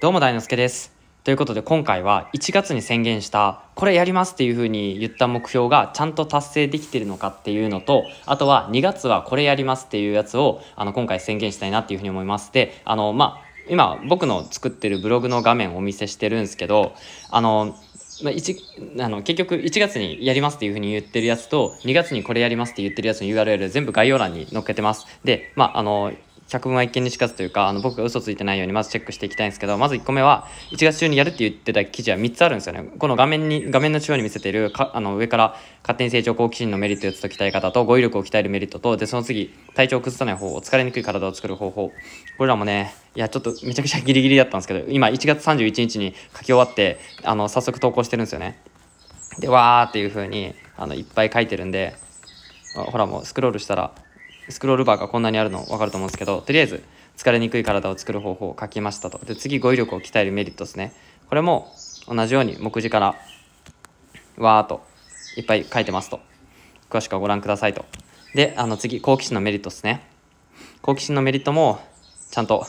どうも大之助です。ということで今回は1月に宣言したこれやりますっていうふうに言った目標がちゃんと達成できてるのかっていうのとあとは2月はこれやりますっていうやつをあの今回宣言したいなっていうふうに思います。であのまあ今僕の作ってるブログの画面をお見せしてるんですけどあのまあ、あの結局1月にやりますっていうふうに言ってるやつと2月にこれやりますって言ってるやつの URL 全部概要欄に載っけてます。で、まあ、あの百聞は一見にしかずというか、あの、僕が嘘ついてないようにまずチェックしていきたいんですけど、まず1個目は、1月中にやるって言ってた記事は3つあるんですよね。この画面に、画面の中央に見せている、かあの、上から勝手に成長好奇心のメリット4つと鍛え方と、語彙力を鍛えるメリットと、で、その次、体調を崩さない方法、疲れにくい体を作る方法。これらもね、いや、ちょっとめちゃくちゃギリギリだったんですけど、今1月31日に書き終わって、あの、早速投稿してるんですよね。で、わーっていう風に、あの、いっぱい書いてるんで、ほらもうスクロールしたら、スクロールバーがこんなにあるの分かると思うんですけど、とりあえず疲れにくい体を作る方法を書きましたと。で、次、語彙力を鍛えるメリットですね。これも同じように目次からわーっといっぱい書いてますと。詳しくはご覧くださいと。で、あの次、好奇心のメリットですね。好奇心のメリットもちゃんと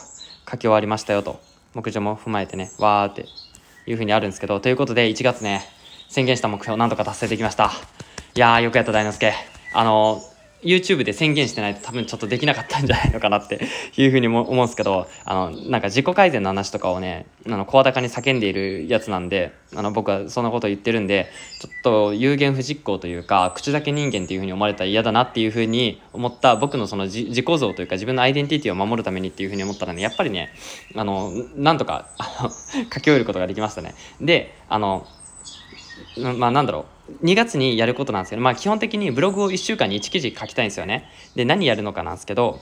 書き終わりましたよと。目次も踏まえてね、わーっていうふうにあるんですけど、ということで1月ね、宣言した目標をなんとか達成できました。いやー、よくやった大之助。あのー YouTube で宣言してないと多分ちょっとできなかったんじゃないのかなって いうふうにも思うんですけど、あの、なんか自己改善の話とかをね、あの、声高に叫んでいるやつなんで、あの、僕はそんなこと言ってるんで、ちょっと有限不実行というか、口だけ人間っていうふうに思われたら嫌だなっていうふうに思った僕のその自己像というか自分のアイデンティティを守るためにっていうふうに思ったらね、やっぱりね、あの、なんとか、あの、書き終えることができましたね。で、あの、まあなんだろう2月にやることなんですけど、まあ、基本的にブログを1週間に1記事書きたいんですよねで何やるのかなんですけど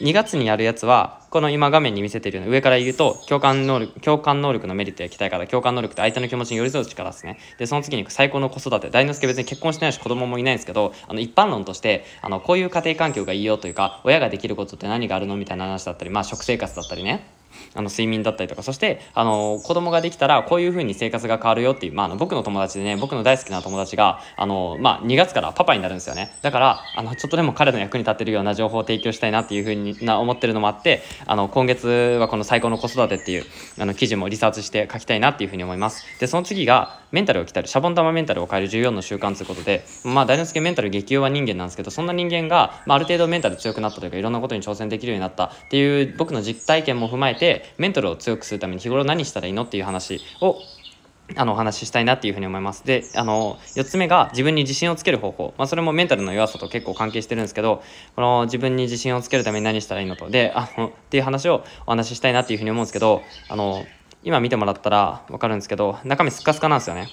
2月にやるやつはこの今画面に見せているな上から言うと共感能力共感能力のメリットや期待から共感能力って相手の気持ちに寄り添う力ですねでその次に最高の子育て大之助別に結婚してないし子供もいないんですけどあの一般論としてあのこういう家庭環境がいいよというか親ができることって何があるのみたいな話だったりまあ食生活だったりねあの睡眠だったりとか、そして、あの、子供ができたらこういう風に生活が変わるよっていう、まあ、あの僕の友達でね、僕の大好きな友達が、あの、まあ、2月からパパになるんですよね。だから、あの、ちょっとでも彼の役に立ってるような情報を提供したいなっていう風にな思ってるのもあって、あの、今月はこの最高の子育てっていう、あの、記事もリサーチして書きたいなっていう風に思います。で、その次が、メンタルを鍛えるシャボン玉メンタルを変える14の習慣ということでまあ大之助メンタル激弱人間なんですけどそんな人間が、まあ、ある程度メンタル強くなったというかいろんなことに挑戦できるようになったっていう僕の実体験も踏まえてメンタルを強くするために日頃何したらいいのっていう話をあのお話ししたいなっていうふうに思います。で、あの、4つ目が自分に自信をつける方法。まあ、それもメンタルの弱さと結構関係してるんですけど、この自分に自信をつけるために何したらいいのと、で、あの、っていう話をお話ししたいなっていうふうに思うんですけど、あの、今見てもらったら分かるんですけど中身スカスカなんですよね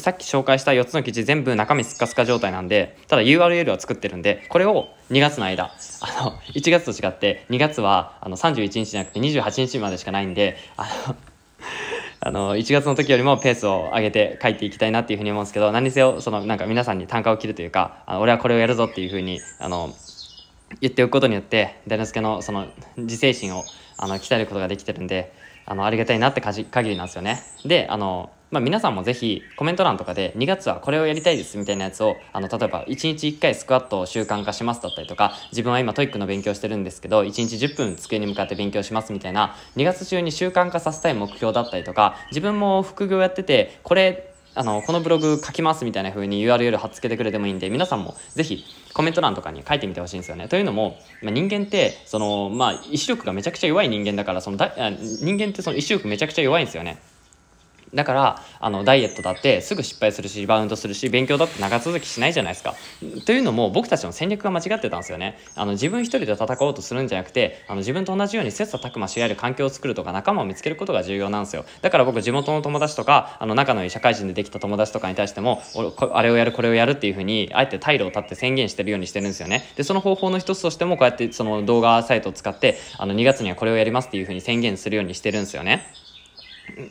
さっき紹介した4つの記事全部中身スカスカ状態なんでただ URL は作ってるんでこれを2月の間あの1月と違って2月はあの31日じゃなくて28日までしかないんであのあの1月の時よりもペースを上げて書いていきたいなっていうふうに思うんですけど何にせよそのなんか皆さんに単価を切るというかあの俺はこれをやるぞっていうふうにあの言っておくことによって大之助のその自制心をあの鍛えることができてるんであのありがたいなってかじ限りなんですよね。であのまあ、皆さんもぜひコメント欄とかで2月はこれをやりたいですみたいなやつをあの例えば1日1回スクワットを習慣化しますだったりとか自分は今トイックの勉強してるんですけど1日10分机に向かって勉強しますみたいな2月中に習慣化させたい目標だったりとか自分も副業やっててこれあの、このブログ書きますみたいな風に URL 貼っつけてくれてもいいんで、皆さんもぜひコメント欄とかに書いてみてほしいんですよね。というのも、まあ、人間って、その、まあ、意志力がめちゃくちゃ弱い人間だから、そのだ人間ってその意志力めちゃくちゃ弱いんですよね。だからあのダイエットだってすぐ失敗するしリバウンドするし勉強だって長続きしないじゃないですか。というのも僕たちの戦略が間違ってたんですよね。あの自分一人で戦おうとするんじゃなくてあの自分と同じように切磋琢磨し合える環境を作るとか仲間を見つけることが重要なんですよ。だから僕地元の友達とかあの仲のいい社会人でできた友達とかに対してもあれをやるこれをやるっていうふうにあえて退路を立って宣言してるようにしてるんですよね。でその方法の一つとしてもこうやってその動画サイトを使ってあの2月にはこれをやりますっていうふうに宣言するようにしてるんですよね。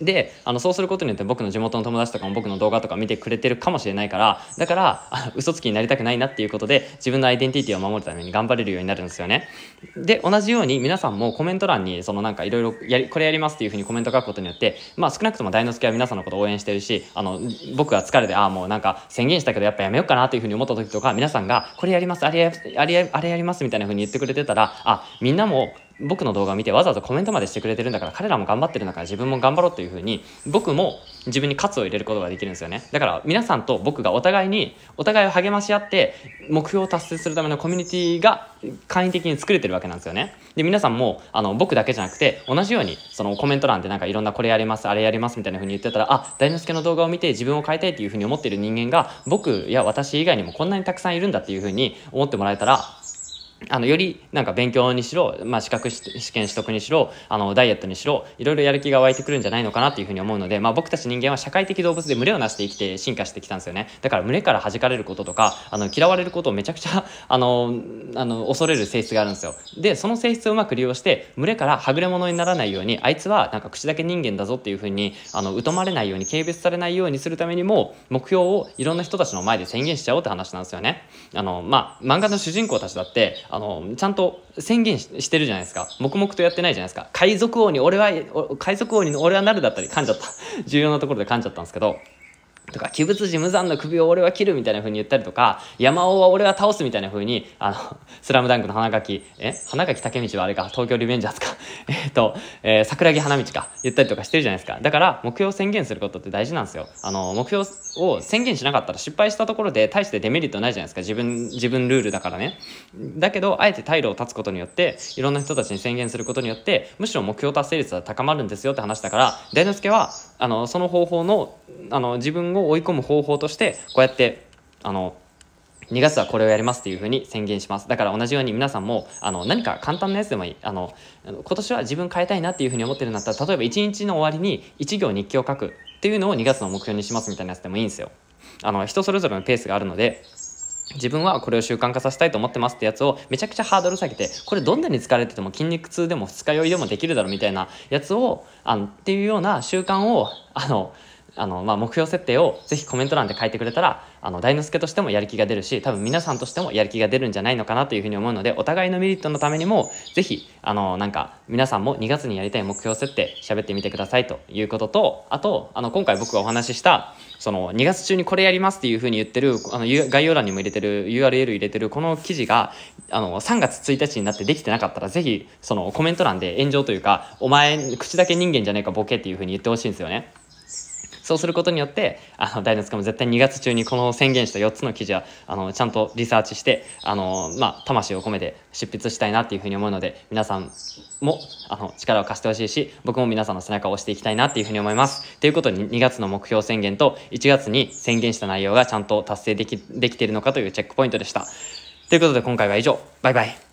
であのそうすることによって僕の地元の友達とかも僕の動画とか見てくれてるかもしれないからだから嘘つきになりたくないなっていうことで自分のアイデンティティを守るために頑張れるようになるんですよねで同じように皆さんもコメント欄にそのなんかいろいろこれやりますっていうふうにコメント書くことによってまあ少なくとも大之助は皆さんのことを応援してるしあの僕は疲れてああもうなんか宣言したけどやっぱやめようかなというふうに思った時とか皆さんがこれやりますあれやあれやあれやりますみたいなふうに言ってくれてたらあみんなも僕の動画を見てわざわざコメントまでしてくれてるんだから彼らも頑張ってるんだから自分も頑張ろうというふうに僕も自分に喝を入れることができるんですよねだから皆さんと僕がお互いにお互いを励まし合って目標を達成するためのコミュニティが簡易的に作れてるわけなんですよねで皆さんもあの僕だけじゃなくて同じようにそのコメント欄でなんかいろんなこれやりますあれやりますみたいなふうに言ってたらあ大之助の動画を見て自分を変えたいっていうふうに思ってる人間が僕や私以外にもこんなにたくさんいるんだっていうふうに思ってもらえたらあのよりなんか勉強にしろ、まあ、資格試験取得にしろあのダイエットにしろいろいろやる気が湧いてくるんじゃないのかなっていうふうに思うので、まあ、僕たち人間は社会的動物で群れをなして生きて進化してきたんですよねだから群れから弾かれることとかあの嫌われることをめちゃくちゃ あのあの恐れる性質があるんですよでその性質をうまく利用して群れからはぐれ者にならないようにあいつはなんか口だけ人間だぞっていうふうにあの疎まれないように軽蔑されないようにするためにも目標をいろんな人たちの前で宣言しちゃおうって話なんですよねあのまあ漫画の主人公たちだってあのちゃんと宣言してるじゃないですか黙々とやってないじゃないですか海賊王に俺は海賊王に俺はなるだったり噛んじゃった 重要なところで噛んじゃったんですけどとか、鬼物寺無惨の首を俺は切るみたいな風に言ったりとか、山王は俺は倒すみたいな風に、あの、スラムダンクの花垣、え花垣竹道はあれか、東京リベンジャーズか、えっと、えー、桜木花道か、言ったりとかしてるじゃないですか。だから、目標を宣言することって大事なんですよ。あの、目標を宣言しなかったら失敗したところで、大してデメリットないじゃないですか。自分、自分ルールだからね。だけど、あえて退路を断つことによって、いろんな人たちに宣言することによって、むしろ目標達成率は高まるんですよって話だから、大之助は、あのその方法のあの自分を追い込む方法としてこうやってあの2月はこれをやりますっていうふうに宣言しますだから同じように皆さんもあの何か簡単なやつでもいいあの今年は自分変えたいなっていうふうに思ってるんだったら例えば1日の終わりに1行日記を書くっていうのを2月の目標にしますみたいなやつでもいいんですよあの人それぞれのペースがあるので自分はこれを習慣化させたいと思ってますってやつをめちゃくちゃハードル下げてこれどんなに疲れてても筋肉痛でも二日酔いでもできるだろうみたいなやつをあのっていうような習慣をあのあの、まあ、目標設定をぜひコメント欄で書いてくれたら、あの、大之助としてもやる気が出るし、多分皆さんとしてもやる気が出るんじゃないのかなというふうに思うので、お互いのメリットのためにも、ぜひ、あの、なんか、皆さんも2月にやりたい目標設定、喋ってみてくださいということと、あと、あの、今回僕がお話しした、その、2月中にこれやりますっていうふうに言ってる、あの、概要欄にも入れてる、URL 入れてる、この記事が、あの、3月1日になってできてなかったら、ぜひ、その、コメント欄で炎上というか、お前、口だけ人間じゃねえか、ボケっていうふうに言ってほしいんですよね。そうすることによってあの大のつかも絶対2月中にこの宣言した4つの記事はあのちゃんとリサーチしてあの、まあ、魂を込めて執筆したいなっていうふうに思うので皆さんもあの力を貸してほしいし僕も皆さんの背中を押していきたいなっていうふうに思います。ということで2月の目標宣言と1月に宣言した内容がちゃんと達成できできているのかというチェックポイントでした。ということで今回は以上。バイバイ。